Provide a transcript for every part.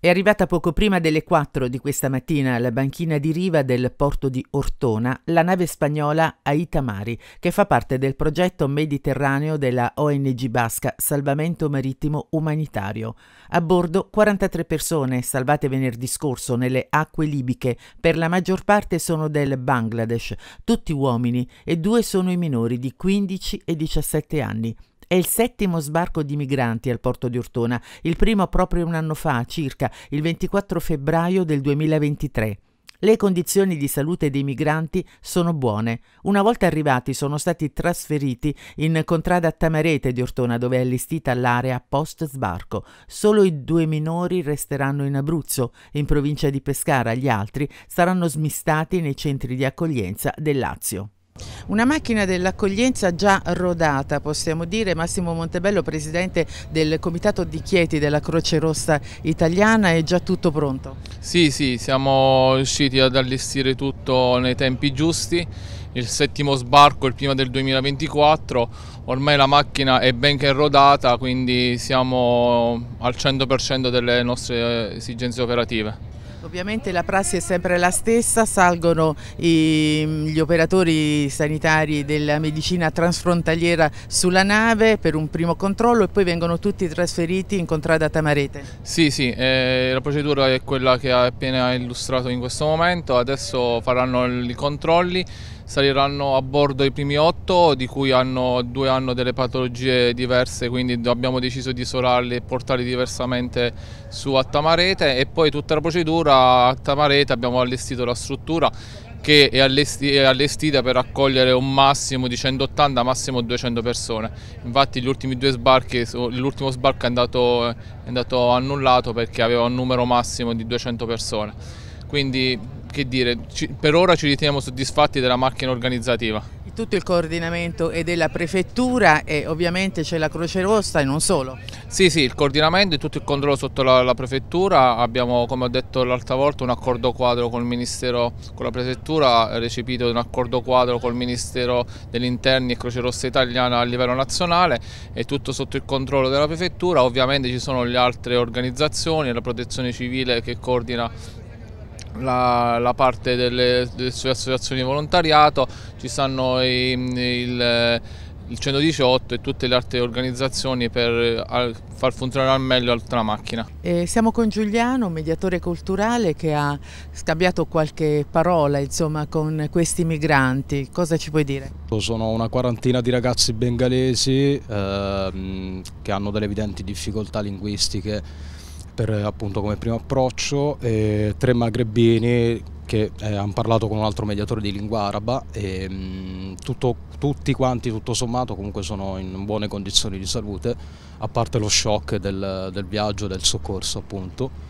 È arrivata poco prima delle 4 di questa mattina alla banchina di riva del porto di Ortona la nave spagnola Aita Mari, che fa parte del progetto mediterraneo della ONG basca Salvamento Marittimo Umanitario. A bordo 43 persone salvate venerdì scorso nelle acque libiche, per la maggior parte sono del Bangladesh, tutti uomini e due sono i minori di 15 e 17 anni. È il settimo sbarco di migranti al porto di Ortona, il primo proprio un anno fa, circa il 24 febbraio del 2023. Le condizioni di salute dei migranti sono buone. Una volta arrivati sono stati trasferiti in contrada Tamarete di Ortona dove è allestita l'area post sbarco. Solo i due minori resteranno in Abruzzo, in provincia di Pescara, gli altri saranno smistati nei centri di accoglienza del Lazio. Una macchina dell'accoglienza già rodata, possiamo dire. Massimo Montebello, presidente del comitato di Chieti della Croce Rossa Italiana, è già tutto pronto? Sì, sì, siamo riusciti ad allestire tutto nei tempi giusti. Il settimo sbarco è il prima del 2024, ormai la macchina è ben che rodata, quindi siamo al 100% delle nostre esigenze operative. Ovviamente la prassi è sempre la stessa, salgono i, gli operatori sanitari della medicina transfrontaliera sulla nave per un primo controllo e poi vengono tutti trasferiti in contrada Tamarete. Sì, sì, eh, la procedura è quella che ha appena illustrato in questo momento, adesso faranno i controlli saliranno a bordo i primi otto, di cui hanno, due hanno delle patologie diverse, quindi abbiamo deciso di isolarli e portarli diversamente su Attamarete e poi tutta la procedura a Attamarete abbiamo allestito la struttura che è, allestita per accogliere un massimo di 180, massimo 200 persone. Infatti gli ultimi due sbarchi, l'ultimo sbarco è andato, è andato annullato perché aveva un numero massimo di 200 persone. Quindi che dire, ci, per ora ci riteniamo soddisfatti della macchina organizzativa. tutto il coordinamento è della prefettura e ovviamente c'è la Croce Rossa e non solo. Sì, sì, il coordinamento e tutto il controllo sotto la, la prefettura. Abbiamo, come ho detto l'altra volta, un accordo quadro con il Ministero, con la prefettura, recepito un accordo quadro col Ministero degli Interni e Croce Rossa Italiana a livello nazionale È tutto sotto il controllo della prefettura. Ovviamente ci sono le altre organizzazioni, la protezione civile che coordina la, la, parte delle, delle, sue associazioni di volontariato, ci stanno i, il, eh, il 118 e tutte le altre organizzazioni per eh, far funzionare al meglio la macchina. E siamo con Giuliano, mediatore culturale che ha scambiato qualche parola insomma, con questi migranti, cosa ci puoi dire? Sono una quarantina di ragazzi bengalesi ehm, che hanno delle evidenti difficoltà linguistiche per appunto come primo approccio, eh, tre magrebini che eh, hanno parlato con un altro mediatore di lingua araba e mh, mm, tutto, tutti quanti, tutto sommato, comunque sono in buone condizioni di salute, a parte lo shock del, del viaggio, del soccorso appunto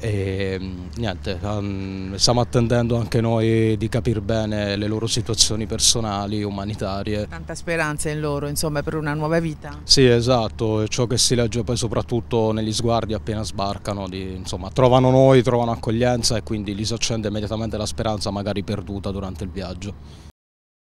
e niente, um, stiamo attendendo anche noi di capire bene le loro situazioni personali, umanitarie. Tanta speranza in loro, insomma, per una nuova vita. Sì, esatto, è ciò che si legge poi soprattutto negli sguardi appena sbarcano, di, insomma, trovano noi, trovano accoglienza e quindi gli si accende immediatamente la speranza magari perduta durante il viaggio.